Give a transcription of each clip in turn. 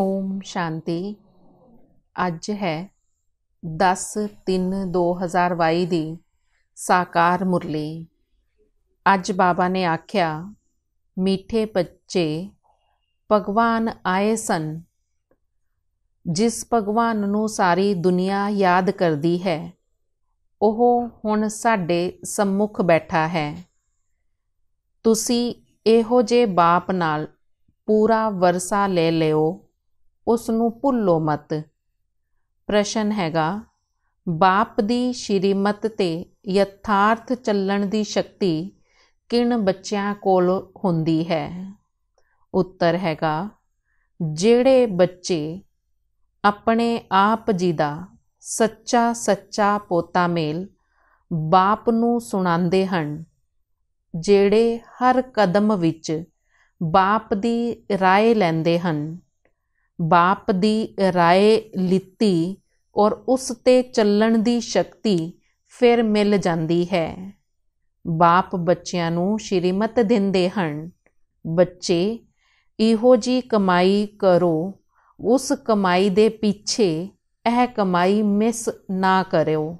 ਓਮ ਸ਼ਾਂਤੀ ਅੱਜ ਹੈ 10/3/2022 ਦੀ ਸਾਕਾਰ ਮੁਰਲੀ ਅੱਜ ਬਾਬਾ ਨੇ ਆਖਿਆ ਮਿੱਠੇ ਬੱਚੇ ਭਗਵਾਨ ਆਏ ਸਨ ਜਿਸ ਭਗਵਾਨ ਨੂੰ ਸਾਰੀ ਦੁਨੀਆ ਯਾਦ ਕਰਦੀ ਹੈ ਉਹ ਹੁਣ ਸਾਡੇ ସମ୍ਮੁਖ ਬੈਠਾ ਹੈ ਤੁਸੀਂ ਇਹੋ ਜੇ ਬਾਪ ਨਾਲ ਪੂਰਾ ਵਰਸਾ ਲੈ ਲਿਓ ਉਸ ਨੂੰ ਭੁੱਲੋ ਮਤ ਪ੍ਰਸ਼ਨ ਹੈਗਾ ਬਾਪ ਦੀ ਸ਼੍ਰੀਮਤ ਤੇ ਯਥਾਰਥ ਚੱਲਣ ਦੀ ਸ਼ਕਤੀ ਕਿਨ ਬੱਚਿਆਂ ਕੋਲ ਹੁੰਦੀ ਹੈ ਉੱਤਰ ਹੈਗਾ ਜਿਹੜੇ ਬੱਚੇ ਆਪਣੇ ਆਪ ਜੀ ਦਾ ਸੱਚਾ ਸੱਚਾ ਪੋਤਾ ਮੇਲ ਬਾਪ ਨੂੰ ਸੁਣਾਉਂਦੇ ਹਨ ਜਿਹੜੇ ਹਰ ਕਦਮ ਵਿੱਚ ਬਾਪ ਦੀ ਰਾਏ ਲੈਂਦੇ ਹਨ ਬਾਪ ਦੀ رائے ਲਿੱਤੀ ਔਰ ਉਸ ਤੇ ਚੱਲਣ ਦੀ ਸ਼ਕਤੀ ਫਿਰ ਮਿਲ ਜਾਂਦੀ ਹੈ ਬਾਪ ਬੱਚਿਆਂ ਨੂੰ ਸ਼੍ਰੀਮਤ ਦਿੰਦੇ ਹਨ ਬੱਚੇ ਇਹੋ ਜੀ ਕਮਾਈ ਕਰੋ ਉਸ ਕਮਾਈ ਦੇ ਪਿੱਛੇ ਇਹ ਕਮਾਈ ਮਿਸ ਨਾ ਕਰਿਓ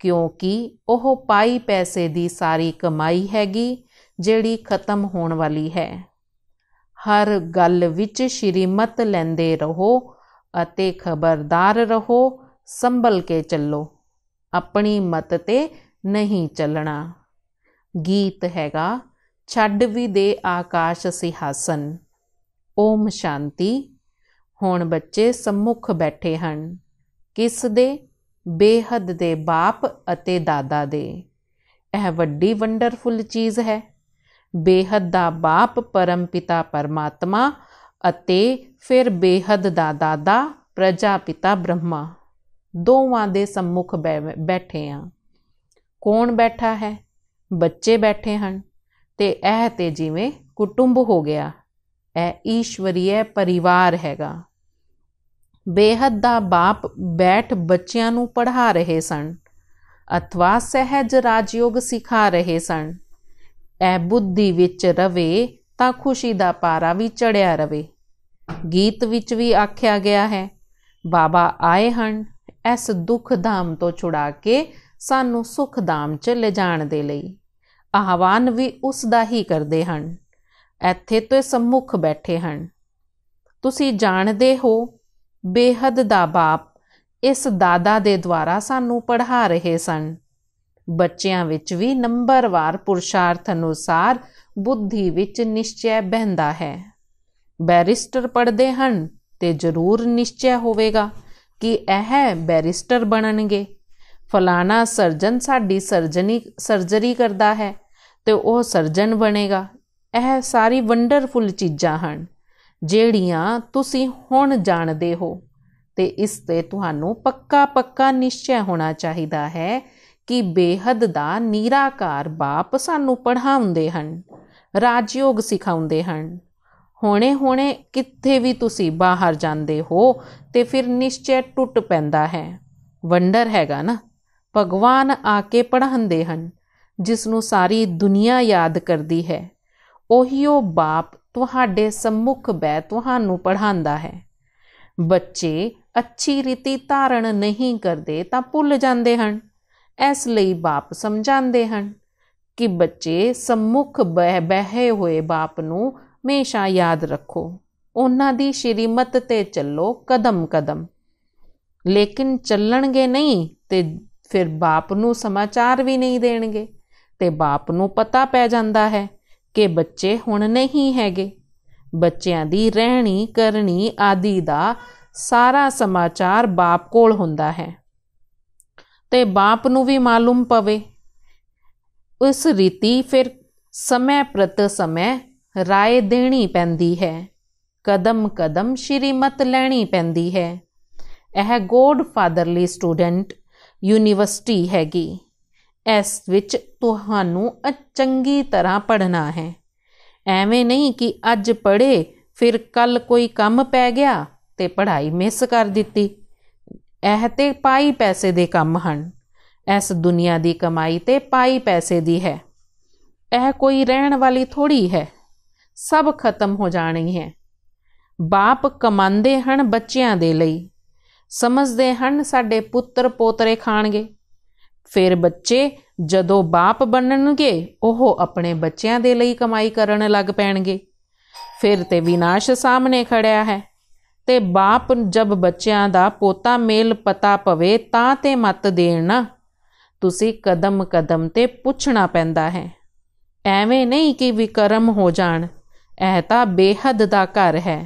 ਕਿਉਂਕਿ ਉਹ ਪਾਈ ਪੈਸੇ ਦੀ ਸਾਰੀ ਕਮਾਈ ਹੈਗੀ ਜਿਹੜੀ ਖਤਮ ਹੋਣ ਵਾਲੀ ਹੈ ਹਰ ਗੱਲ ਵਿੱਚ ਸ਼੍ਰੀਮਤ ਲੈਂਦੇ ਰਹੋ ਅਤੇ ਖਬਰਦਾਰ ਰਹੋ ਸੰਭਲ ਕੇ ਚੱਲੋ ਆਪਣੀ ਮਤ ਤੇ ਨਹੀਂ ਚੱਲਣਾ ਗੀਤ ਹੈਗਾ ਛੱਡ ਵੀ ਦੇ ਆਕਾਸ਼ ਸਿਹਾਸਨ ਓਮ ਸ਼ਾਂਤੀ ਹੁਣ ਬੱਚੇ ਸਮੁਖ ਬੈਠੇ ਹਨ ਕਿਸ ਦੇ ਬੇਹੱਦ ਦੇ ਬਾਪ ਅਤੇ ਦਾਦਾ ਦੇ ਇਹ ਵੱਡੀ ਵੰਡਰਫੁਲ ਚੀਜ਼ ਹੈ ਬੇਹਦ ਦਾ ਬਾਪ ਪਰਮ ਪਿਤਾ ਪਰਮਾਤਮਾ ਅਤੇ ਫਿਰ ਬੇਹਦ ਦਾ ਦਾਦਾ ਪਿਤਾ ਬ੍ਰਹਮਾ ਦੋਵਾਂ ਦੇ সম্মুখ ਬੈਠੇ ਆ ਕੌਣ ਬੈਠਾ ਹੈ ਬੱਚੇ ਬੈਠੇ ਹਨ ਤੇ ਇਹ ਤੇ ਜਿਵੇਂ ਕੁਟੁੰਬ ਹੋ ਗਿਆ ਇਹ ਈਸ਼ਵਰੀਏ ਪਰਿਵਾਰ ਹੈਗਾ ਬੇਹਦ ਦਾ ਬਾਪ ਬੈਠ ਬੱਚਿਆਂ ਨੂੰ ਪੜ੍ਹਾ ਰਹੇ ਸਨ ਅਥਵਾ ਸਹਿਜ ਰਾਜਯੋਗ ਸਿਖਾ ਰਹੇ ਸਨ ਐ ਬੁੱਧੀ ਵਿੱਚ ਰਵੇ ਤਾਂ ਖੁਸ਼ੀ ਦਾ ਪਾਰਾ ਵੀ ਚੜਿਆ ਰਵੇ ਗੀਤ ਵਿੱਚ ਵੀ ਆਖਿਆ ਗਿਆ ਹੈ ਬਾਬਾ ਆਏ ਹਨ ਇਸ ਦੁੱਖ ਧਾਮ ਤੋਂ ਛੁਡਾ ਕੇ ਸਾਨੂੰ ਸੁਖ ਧਾਮ 'ਚ ਲਿਜਾਣ ਦੇ ਲਈ ਆਹਵਾਨ ਵੀ ਉਸ ਦਾ ਹੀ ਕਰਦੇ ਹਨ ਇੱਥੇ ਤੋਂ ਸਮੁਖ ਬੈਠੇ ਹਨ ਤੁਸੀਂ ਜਾਣਦੇ ਹੋ ਬੇਹਦ ਦਾ ਬਾਪ ਇਸ ਦਾਦਾ ਦੇ ਦੁਆਰਾ ਸਾਨੂੰ ਪੜ੍ਹਾ ਰਹੇ ਸਨ ਬੱਚਿਆਂ ਵਿੱਚ ਵੀ ਨੰਬਰਵਾਰ ਪੁਰਸ਼ਾਰਥ ਅਨੁਸਾਰ ਬੁੱਧੀ ਵਿੱਚ ਨਿਸ਼ਚੈ ਬਹਿੰਦਾ ਹੈ ਬੈਰਿਸਟਰ ਪੜਦੇ ਹਨ ਤੇ ਜ਼ਰੂਰ ਨਿਸ਼ਚੈ ਹੋਵੇਗਾ ਕਿ ਇਹ ਬੈਰਿਸਟਰ ਬਣਨਗੇ ਫਲਾਣਾ ਸਰਜਨ ਸਾਡੀ ਸਰਜਨੀ ਸਰਜਰੀ ਕਰਦਾ ਹੈ ਤੇ ਉਹ ਸਰਜਨ ਬਣੇਗਾ ਇਹ ਸਾਰੀ ਵੰਡਰਫੁਲ ਚੀਜ਼ਾਂ ਹਨ ਜਿਹੜੀਆਂ ਤੁਸੀਂ ਹੁਣ ਜਾਣਦੇ ਹੋ ਤੇ ਇਸ ਤੇ ਤੁਹਾਨੂੰ ਪੱਕਾ ਪੱਕਾ ਨਿਸ਼ਚੈ ਹੋਣਾ ਚਾਹੀਦਾ ਹੈ ਕਿ ਬੇਹਦ ਦਾ ਨੀਰਾਕਾਰ ਬਾਪ ਸਾਨੂੰ ਪੜ੍ਹਾਉਂਦੇ ਹਨ ਰਾਜਯੋਗ ਸਿਖਾਉਂਦੇ ਹਨ ਹੋਣੇ ਹੋਣੇ ਕਿੱਥੇ ਵੀ ਤੁਸੀਂ ਬਾਹਰ ਜਾਂਦੇ ਹੋ ਤੇ ਫਿਰ ਨਿਸ਼ਚੈ ਟੁੱਟ ਪੈਂਦਾ ਹੈ ਵੰਡਰ ਹੈਗਾ ਨਾ ਭਗਵਾਨ ਆ ਕੇ ਪੜ੍ਹਾਉਂਦੇ ਹਨ ਜਿਸ ਨੂੰ ਸਾਰੀ ਦੁਨੀਆ ਯਾਦ ਕਰਦੀ ਹੈ ਉਹੀ ਉਹ ਬਾਪ ਤੁਹਾਡੇ ਸਮੁਖ ਬੈ ਤੁਹਾਨੂੰ ਪੜ੍ਹਾਉਂਦਾ ਹੈ ਬੱਚੇ ਅੱਛੀ ਰੀਤੀ ਧਾਰਨ ਨਹੀਂ ਕਰਦੇ ਤਾਂ ਭੁੱਲ ਜਾਂਦੇ ਹਨ ਇਸ ਲਈ ਬਾਪ ਸਮਝਾਉਂਦੇ ਹਨ ਕਿ ਬੱਚੇ ਸਮੁਖ ਬਹਿ ਬਹਿ ਹੋਏ ਬਾਪ ਨੂੰ ਹਮੇਸ਼ਾ ਯਾਦ ਰੱਖੋ ਉਹਨਾਂ ਦੀ ਸ਼੍ਰੀਮਤ ਤੇ ਚੱਲੋ ਕਦਮ ਕਦਮ ਲੇਕਿਨ ਚੱਲਣਗੇ ਨਹੀਂ ਤੇ ਫਿਰ ਬਾਪ ਨੂੰ ਸਮਾਚਾਰ ਵੀ ਨਹੀਂ ਦੇਣਗੇ ਤੇ ਬਾਪ ਨੂੰ ਪਤਾ ਪੈ ਜਾਂਦਾ ਹੈ ਕਿ ਬੱਚੇ ਹੁਣ ਨਹੀਂ ਹੈਗੇ ਬੱਚਿਆਂ ਦੀ ਰਹਿਣੀ ਕਰਨੀ ਆਦੀ ਦਾ ਸਾਰਾ ਸਮਾਚਾਰ ਬਾਪ ਕੋਲ ਹੁੰਦਾ ਹੈ ਤੇ ਬਾਪ ਨੂੰ ਵੀ ਮਾਲੂਮ ਪਵੇ ਉਸ ਰੀਤੀ ਫਿਰ ਸਮੇਂ ਪ੍ਰਤ ਸਮੇਂ ਰਾਏ ਦੇਣੀ ਪੈਂਦੀ ਹੈ ਕਦਮ ਕਦਮ ਸ਼੍ਰੀਮਤ ਲੈਣੀ ਪੈਂਦੀ ਹੈ ਇਹ ਗੋਡ ਫਾਦਰਲੀ ਸਟੂਡੈਂਟ ਯੂਨੀਵਰਸਿਟੀ ਹੈਗੀ ਇਸ ਵਿੱਚ ਤੁਹਾਨੂੰ ਚੰਗੀ ਤਰ੍ਹਾਂ ਪੜ੍ਹਨਾ ਹੈ ਐਵੇਂ ਨਹੀਂ ਕਿ ਅੱਜ ਪੜ੍ਹੇ ਫਿਰ ਕੱਲ ਕੋਈ ਕੰਮ ਪੈ ਗਿਆ ਤੇ ਪੜ੍ਹਾਈ ਮਿਸ ਕਰ ਦਿੱਤੀ ਇਹ ਤੇ ਪਾਈ ਪੈਸੇ ਦੇ ਕੰਮ ਹਨ ਇਸ ਦੁਨੀਆ ਦੀ ਕਮਾਈ ਤੇ ਪਾਈ ਪੈਸੇ ਦੀ ਹੈ ਇਹ ਕੋਈ ਰਹਿਣ ਵਾਲੀ ਥੋੜੀ ਹੈ ਸਭ ਖਤਮ ਹੋ ਜਾਣੀ ਹੈ ਬਾਪ ਕਮਾਉਂਦੇ ਹਨ ਬੱਚਿਆਂ ਦੇ ਲਈ ਸਮਝਦੇ ਹਨ ਸਾਡੇ ਪੁੱਤਰ ਪੋਤਰੇ ਖਾਣਗੇ ਫਿਰ ਬੱਚੇ ਜਦੋਂ ਬਾਪ ਬਣਨਗੇ ਉਹ ਆਪਣੇ ਬੱਚਿਆਂ ਦੇ ਲਈ ਕਮਾਈ ਕਰਨ ਲੱਗ ਪੈਣਗੇ ਫਿਰ ਤੇ ਵਿਨਾਸ਼ ਸਾਹਮਣੇ ਖੜਿਆ ਹੈ ਤੇ ਬਾਪ ਜਬ ਬੱਚਿਆਂ ਦਾ ਪੋਤਾ ਮੇਲ ਪਤਾ ਪਵੇ ਤਾਂ ਤੇ ਮਤ ਦੇਣਾ ਤੁਸੀਂ ਕਦਮ ਕਦਮ ਤੇ ਪੁੱਛਣਾ ਪੈਂਦਾ ਹੈ ਐਵੇਂ ਨਹੀਂ ਕਿ ਵਿਕਰਮ ਹੋ ਜਾਣ ਇਹ ਤਾਂ ਬੇਹੱਦ ਦਾ ਘਰ ਹੈ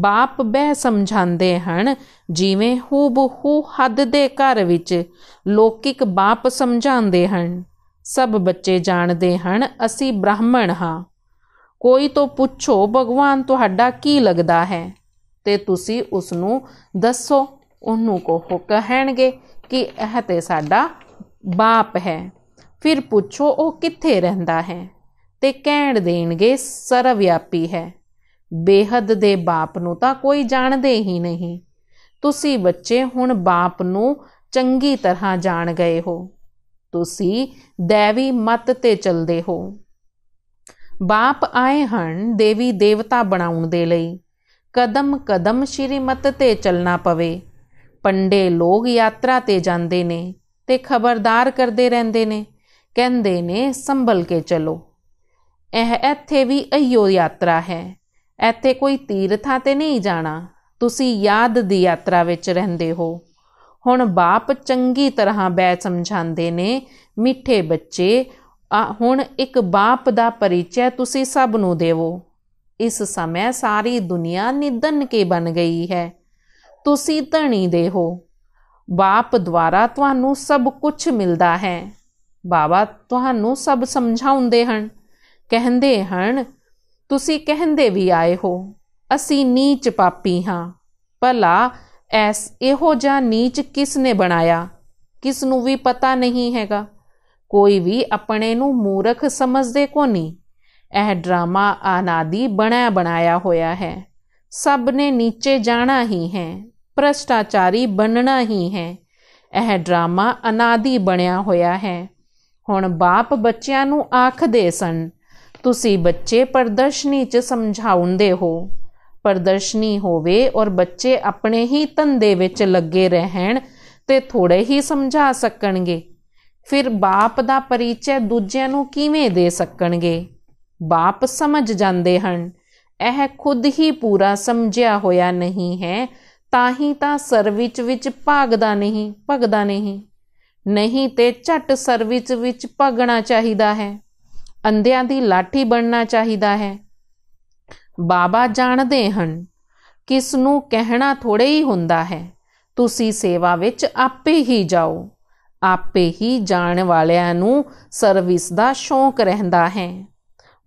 ਬਾਪ ਬਹਿ ਸਮਝਾਉਂਦੇ ਹਨ ਜਿਵੇਂ ਹੂਬਹੂ ਹੱਦ ਦੇ ਘਰ ਵਿੱਚ ਲੋਕਿਕ ਬਾਪ ਸਮਝਾਉਂਦੇ ਹਨ ਸਭ ਬੱਚੇ ਜਾਣਦੇ ਹਨ ਅਸੀਂ ਬ੍ਰਾਹਮਣ ਹਾਂ ਕੋਈ ਤੋਂ ਪੁੱਛੋ ਭਗਵਾਨ ਤੁਹਾਡਾ ਕੀ ਲੱਗਦਾ ਹੈ ਤੇ ਤੁਸੀਂ ਉਸ ਨੂੰ ਦੱਸੋ ਉਹਨੂੰ ਕਹੋ ਕਹਿਣਗੇ ਕਿ ਇਹ ਤੇ ਸਾਡਾ ਬਾਪ ਹੈ ਫਿਰ ਪੁੱਛੋ ਉਹ ਕਿੱਥੇ ਰਹਿੰਦਾ ਹੈ ਤੇ ਕਹਿਣ ਦੇਣਗੇ ਸਰਵਿਆਪੀ ਹੈ ਬੇਹਦ ਦੇ ਬਾਪ ਨੂੰ ਤਾਂ ਕੋਈ ਜਾਣਦੇ ਹੀ ਨਹੀਂ ਤੁਸੀਂ ਬੱਚੇ ਹੁਣ ਬਾਪ ਨੂੰ ਚੰਗੀ ਤਰ੍ਹਾਂ ਜਾਣ ਗਏ ਹੋ ਤੁਸੀਂ ਦੇਵੀ ਮਤ ਤੇ ਚੱਲਦੇ ਹੋ ਬਾਪ ਆਏ ਹਨ ਦੇਵੀ ਦੇਵਤਾ ਬਣਾਉਣ ਦੇ ਲਈ ਕਦਮ ਕਦਮ ਸ਼੍ਰੀਮਤ ਤੇ ਚੱਲਣਾ ਪਵੇ ਪੰਡੇ ਲੋਗ ਯਾਤਰਾ ਤੇ ਜਾਂਦੇ ਨੇ ਤੇ ਖਬਰਦਾਰ ਕਰਦੇ ਰਹਿੰਦੇ ਨੇ ਕਹਿੰਦੇ ਨੇ ਸੰਭਲ ਕੇ ਚਲੋ ਇਹ ਇੱਥੇ ਵੀ ਅਯੋ ਯਾਤਰਾ ਹੈ ਇੱਥੇ ਕੋਈ ਤੀਰਥਾਂ ਤੇ ਨਹੀਂ ਜਾਣਾ ਤੁਸੀਂ ਯਾਦ ਦੀ ਯਾਤਰਾ ਵਿੱਚ ਰਹਿੰਦੇ ਹੋ ਹੁਣ ਬਾਪ ਚੰਗੀ ਤਰ੍ਹਾਂ ਬੈ ਸਮਝਾਉਂਦੇ ਨੇ ਮਿੱਠੇ ਬੱਚੇ ਹੁਣ ਇੱਕ ਬਾਪ ਦਾ ਪਰਿਚੈ ਤੁਸੀਂ ਸਭ ਨੂੰ ਦੇਵੋ ਇਸ ਸਮੇਂ ਸਾਰੀ ਦੁਨੀਆ ਨਿਦਨ ਕੇ ਬਨ ਗਈ ਹੈ ਤੁਸੀਂ ਧਣੀ ਦੇ ਹੋ ਬਾਪ ਦੁਆਰਾ ਤੁਹਾਨੂੰ ਸਭ ਕੁਝ ਮਿਲਦਾ ਹੈ ਬਾਬਾ ਤੁਹਾਨੂੰ ਸਭ ਸਮਝਾਉਂਦੇ ਹਨ ਕਹਿੰਦੇ ਹਨ ਤੁਸੀਂ ਕਹਿੰਦੇ ਵੀ ਆਏ ਹੋ ਅਸੀਂ ਨੀਚ ਪਾਪੀ ਹਾਂ ਭਲਾ ਐਸ ਇਹੋ ਜਾਂ ਨੀਚ ਕਿਸ ਨੇ ਬਣਾਇਆ ਕਿਸ ਨੂੰ ਵੀ ਪਤਾ ਨਹੀਂ ਹੈਗਾ ਕੋਈ ਵੀ ਆਪਣੇ ਨੂੰ ਮੂਰਖ ਸਮਝਦੇ ਕੋ ਨਹੀਂ ਇਹ ਡਰਾਮਾ ਆਨਾਦੀ ਬਣਿਆ ਬਣਾਇਆ ਹੋਇਆ ਹੈ ਸਭ ਨੇ ਨੀਚੇ ਜਾਣਾ ਹੀ ਹੈ ਭ੍ਰਸ਼ਟਾਚਾਰੀ ਬਣਨਾ ਹੀ ਹੈ ਇਹ ਡਰਾਮਾ ਅਨਾਦੀ ਬਣਿਆ ਹੋਇਆ ਹੈ ਹੁਣ ਬਾਪ ਬੱਚਿਆਂ ਨੂੰ ਆਖਦੇ ਸਨ ਤੁਸੀਂ ਬੱਚੇ ਪ੍ਰਦਰਸ਼ਨੀ 'ਚ ਸਮਝਾਉਂਦੇ ਹੋ ਪ੍ਰਦਰਸ਼ਨੀ ਹੋਵੇ ਔਰ ਬੱਚੇ ਆਪਣੇ ਹੀ ਧੰਦੇ ਵਿੱਚ ਲੱਗੇ ਰਹਿਣ ਤੇ ਥੋੜੇ ਹੀ ਸਮਝਾ ਸਕਣਗੇ ਫਿਰ ਬਾਪ ਦਾ ਪਰਿਚੈ ਦੂਜਿਆਂ ਨੂੰ ਕਿਵੇਂ ਦੇ ਸਕਣਗੇ ਬਾਪ ਸਮਝ ਜਾਂਦੇ ਹਨ ਇਹ ਖੁਦ ਹੀ ਪੂਰਾ ਸਮਝਿਆ ਹੋਇਆ ਨਹੀਂ ਹੈ ਤਾਂ ਹੀ ਤਾਂ ਸਰਵਿਚ ਵਿੱਚ ਭਾਗਦਾ ਨਹੀਂ ਭਗਦਾ ਨਹੀਂ ਨਹੀਂ ਤੇ ਛੱਟ ਸਰਵਿਚ ਵਿੱਚ ਭਗਣਾ ਚਾਹੀਦਾ ਹੈ ਅੰਧਿਆਂ ਦੀ ਲਾਠੀ ਬਣਨਾ ਚਾਹੀਦਾ ਹੈ ਬਾਬਾ ਜਾਣਦੇ ਹਨ ਕਿਸ ਨੂੰ ਕਹਿਣਾ ਥੋੜੇ ਹੀ ਹੁੰਦਾ ਹੈ ਤੁਸੀਂ ਸੇਵਾ ਵਿੱਚ ਆਪੇ ਹੀ ਜਾਓ ਆਪੇ ਹੀ ਜਾਣ ਵਾਲਿਆਂ ਨੂੰ ਸਰਵਿਸ ਦਾ ਸ਼ੌਂਕ ਰਹਿੰਦਾ ਹੈ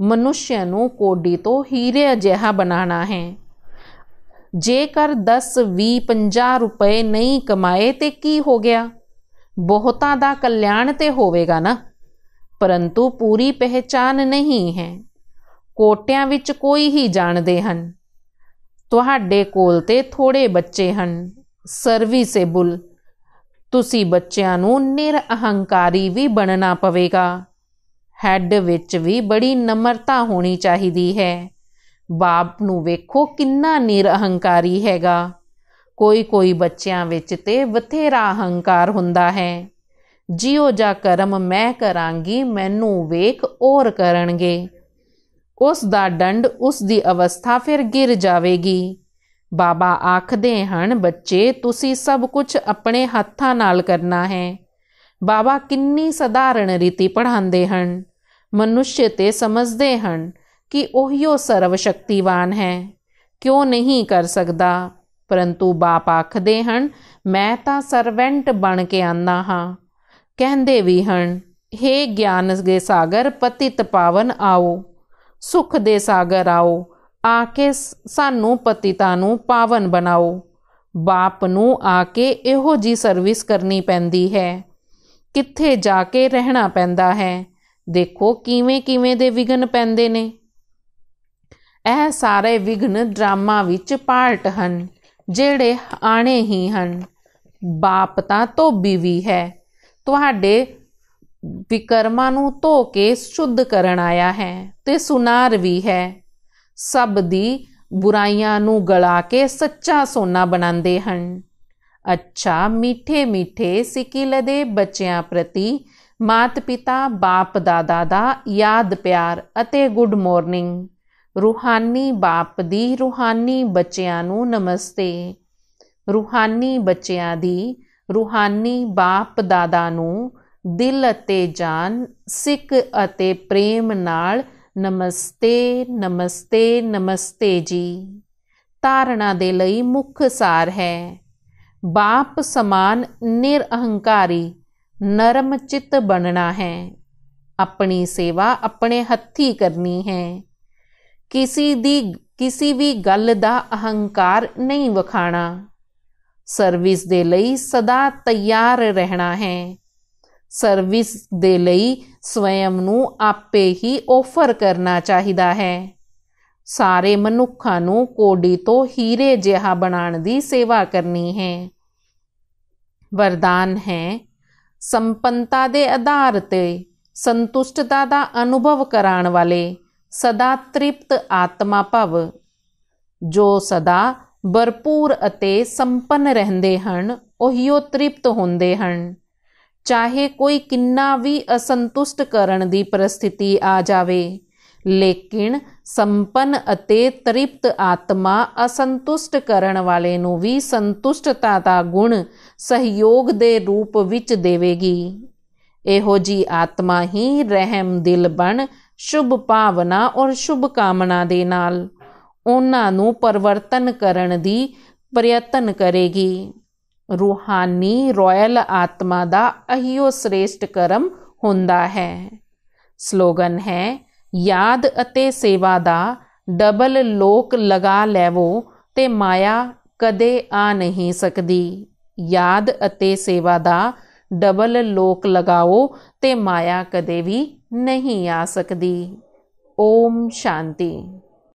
ਮਨੁਸ਼ਯ ਨੂੰ ਕੋਡੀ ਤੋਂ ਹੀਰੇ ਜਿਹਾ ਬਣਾਉਣਾ ਹੈ ਜੇਕਰ 10 20 50 ਰੁਪਏ ਨਹੀਂ ਕਮਾਏ ਤੇ ਕੀ ਹੋ ਗਿਆ ਬਹੁਤਾਂ ਦਾ ਕਲਿਆਣ ਤੇ ਹੋਵੇਗਾ ਨਾ ਪਰੰਤੂ ਪੂਰੀ ਪਹਿਚਾਨ ਨਹੀਂ ਹੈ ਕੋਟਿਆਂ ਵਿੱਚ ਕੋਈ ਹੀ ਜਾਣਦੇ ਹਨ ਤੁਹਾਡੇ ਕੋਲ ਤੇ ਥੋੜੇ ਬੱਚੇ ਹਨ ਸਰਵੀਸੇਬਲ ਤੁਸੀਂ ਬੱਚਿਆਂ ਨੂੰ ਨਿਰਅਹੰਕਾਰੀ ਵੀ ਬਣਨਾ ਪਵੇਗਾ ਹੈੱਡ ਵਿੱਚ ਵੀ ਬੜੀ ਨਮਰਤਾ ਹੋਣੀ ਚਾਹੀਦੀ ਹੈ ਬਾਪ ਨੂੰ ਵੇਖੋ ਕਿੰਨਾ ਨਿਰਹੰਕਾਰੀ ਹੈਗਾ ਕੋਈ ਕੋਈ ਬੱਚਿਆਂ ਵਿੱਚ ਤੇ ਬਥੇਰਾ ਹੰਕਾਰ ਹੁੰਦਾ ਹੈ ਜਿਉ ਜਾ ਕਰਮ ਮੈਂ ਕਰਾਂਗੀ ਮੈਨੂੰ ਵੇਖ ਔਰ ਕਰਨਗੇ ਉਸ ਦਾ ਡੰਡ ਉਸ ਦੀ ਅਵਸਥਾ ਫਿਰ ਗਿਰ ਜਾਵੇਗੀ ਬਾਬਾ ਆਖਦੇ ਹਨ ਬੱਚੇ ਤੁਸੀਂ ਸਭ ਕੁਝ ਆਪਣੇ ਹੱਥਾਂ ਨਾਲ ਕਰਨਾ ਹੈ ਬਾਬਾ ਕਿੰਨੀ ਸਧਾਰਨ ਰੀਤੀ ਪੜ੍ਹਾਉਂਦੇ ਹਨ ਮਨੁੱਖ ਤੇ ਸਮਝਦੇ ਹਨ ਕਿ ਉਹੀਓ ਸਰਵ ਸ਼ਕਤੀਵਾਨ ਹੈ ਕਿਉਂ ਨਹੀਂ ਕਰ ਸਕਦਾ ਪਰੰਤੂ ਬਾਪ ਆਖਦੇ ਹਨ ਮੈਂ ਤਾਂ ਸਰਵੈਂਟ ਬਣ ਕੇ ਆਨਾ ਹਾਂ ਕਹਿੰਦੇ ਵੀ ਹਨ हे ਗਿਆਨ ਦੇ ਸਾਗਰ ਪਤਿਤ ਪਾਵਨ ਆਓ ਸੁਖ ਦੇ ਸਾਗਰ ਆਓ ਆ ਕੇ ਸਾਨੂੰ ਪਤਿਤਾ ਨੂੰ ਪਾਵਨ ਬਣਾਓ ਬਾਪ ਨੂੰ ਆ ਕੇ ਇਹੋ ਜੀ ਸਰਵਿਸ ਕਰਨੀ ਪੈਂਦੀ ਹੈ ਕਿੱਥੇ ਜਾ ਕੇ ਰਹਿਣਾ ਪੈਂਦਾ ਹੈ ਦੇਖੋ ਕਿਵੇਂ ਕਿਵੇਂ ਦੇ ਵਿਗਨ ਪੈਂਦੇ ਨੇ ਇਹ ਸਾਰੇ ਵਿਗਨ ਡਰਾਮਾ ਵਿੱਚ ਪਾਰਟ ਹਨ ਜਿਹੜੇ ਆਣੇ ਹੀ ਹਨ ਬਾਪ ਤਾਂ ਧੋਬੀ ਵੀ ਹੈ ਤੁਹਾਡੇ ਵਿਕਰਮਾਂ ਨੂੰ ਧੋ ਕੇ ਸ਼ੁੱਧ ਕਰਨ ਆਇਆ ਹੈ ਤੇ ਸੁਨਾਰ ਵੀ ਹੈ ਸਭ ਦੀ ਬੁਰਾਈਆਂ ਨੂੰ ਗਲਾ ਕੇ ਸੱਚਾ ਸੋਨਾ ਬਣਾਉਂਦੇ ਹਨ ਅੱਛਾ ਮਿੱਠੇ ਮਿੱਠੇ ਸਿੱਕਿਲ ਦੇ ਬੱਚਿਆਂ ਪ੍ਰਤੀ ਮਾਤ-ਪਿਤਾ ਬਾਪ ਦਾਦਾ ਦਾ ਯਾਦ ਪਿਆਰ ਅਤੇ ਗੁੱਡ ਮਾਰਨਿੰਗ ਰੂਹਾਨੀ ਬਾਪ ਦੀ ਰੂਹਾਨੀ ਬੱਚਿਆਂ ਨੂੰ ਨਮਸਤੇ ਰੂਹਾਨੀ ਬੱਚਿਆਂ ਦੀ ਰੂਹਾਨੀ ਬਾਪ ਦਾਦਾ ਨੂੰ ਦਿਲ ਅਤੇ ਜਾਨ ਸਿੱਖ ਅਤੇ ਪ੍ਰੇਮ ਨਾਲ ਨਮਸਤੇ ਨਮਸਤੇ ਨਮਸਤੇ ਜੀ ਤਾਰਨਾ ਦੇ ਲਈ ਮੁੱਖ ਸਾਰ ਹੈ ਬਾਪ ਸਮਾਨ ਨਿਰਅਹੰਕਾਰੀ ਨਰਮ ਚਿੱਤ ਬਣਨਾ ਹੈ ਆਪਣੀ ਸੇਵਾ ਆਪਣੇ ਹੱਥੀ ਕਰਨੀ ਹੈ ਕਿਸੇ ਦੀ ਕਿਸੇ ਵੀ ਗੱਲ ਦਾ ਅਹੰਕਾਰ ਨਹੀਂ ਵਿਖਾਣਾ ਸਰਵਿਸ ਦੇ ਲਈ ਸਦਾ ਤਿਆਰ ਰਹਿਣਾ ਹੈ ਸਰਵਿਸ ਦੇ ਲਈ ਸਵੈਮ ਨੂੰ ਆਪੇ ਹੀ ਆਫਰ ਕਰਨਾ ਚਾਹੀਦਾ ਹੈ ਸਾਰੇ ਮਨੁੱਖਾਂ ਨੂੰ ਕੋਡੀ ਤੋਂ ਹੀਰੇ ਜਿਹਾ ਬਣਾਉਣ ਦੀ ਸੇਵਾ ਕਰਨੀ ਹੈ ਵਰਦਾਨ ਹੈ ਸੰਪੰਤਾ ਦੇ ਆਧਾਰ ਤੇ ਸੰਤੁਸ਼ਟਤਾ ਦਾ ਅਨੁਭਵ ਕਰਾਉਣ ਵਾਲੇ ਸਦਾ ਤ੍ਰਿਪਤ ਆਤਮਾ ਭਵ ਜੋ ਸਦਾ ਭਰਪੂਰ ਅਤੇ ਸੰਪੰਨ ਰਹਿੰਦੇ ਹਨ ਉਹੀਓ ਤ੍ਰਿਪਤ ਹੁੰਦੇ ਹਨ ਚਾਹੇ ਕੋਈ ਕਿੰਨਾ ਵੀ ਅਸੰਤੁਸ਼ਟ ਕਰਨ ਦੀ ਪ੍ਰਸਥਿਤੀ ਆ ਜਾਵੇ ਲੇਕਿਨ ਸੰਪਨ ਅਤੇ ਤ੍ਰਿਪਤ ਆਤਮਾ ਅਸੰਤੁਸ਼ਟ ਕਰਨ ਵਾਲੇ ਨੂੰ ਵੀ ਸੰਤੁਸ਼ਟਤਾ ਦਾ ਗੁਣ ਸਹਿਯੋਗ ਦੇ ਰੂਪ ਵਿੱਚ ਦੇਵੇਗੀ ਇਹੋ ਜੀ ਆਤਮਾ ਹੀ ਰਹਿਮ ਦਿਲ ਬਣ ਸ਼ੁਭ ਭਾਵਨਾ ਔਰ ਸ਼ੁਭ ਕਾਮਨਾ ਦੇ ਨਾਲ ਉਹਨਾਂ ਨੂੰ ਪਰਵਰਤਨ ਕਰਨ ਦੀ ਪ੍ਰਯਤਨ ਕਰੇਗੀ ਰੂਹਾਨੀ ਰਾਇਲ ਆਤਮਾ ਦਾ ਅਹੀਓ ਸ੍ਰੇਸ਼ਟ ਕਰਮ ਹੁੰਦਾ ਹੈ ਸਲੋਗਨ ਹੈ ਯਾਦ ਅਤੇ ਸੇਵਾ ਦਾ ਡਬਲ ਲੋਕ ਲਗਾ ਲੈਵੋ ਤੇ ਮਾਇਆ ਕਦੇ ਆ ਨਹੀਂ ਸਕਦੀ ਯਾਦ ਅਤੇ ਸੇਵਾ ਦਾ ਡਬਲ ਲੋਕ ਲਗਾਓ ਤੇ ਮਾਇਆ ਕਦੇ ਵੀ ਨਹੀਂ ਆ ਸਕਦੀ ਓਮ ਸ਼ਾਂਤੀ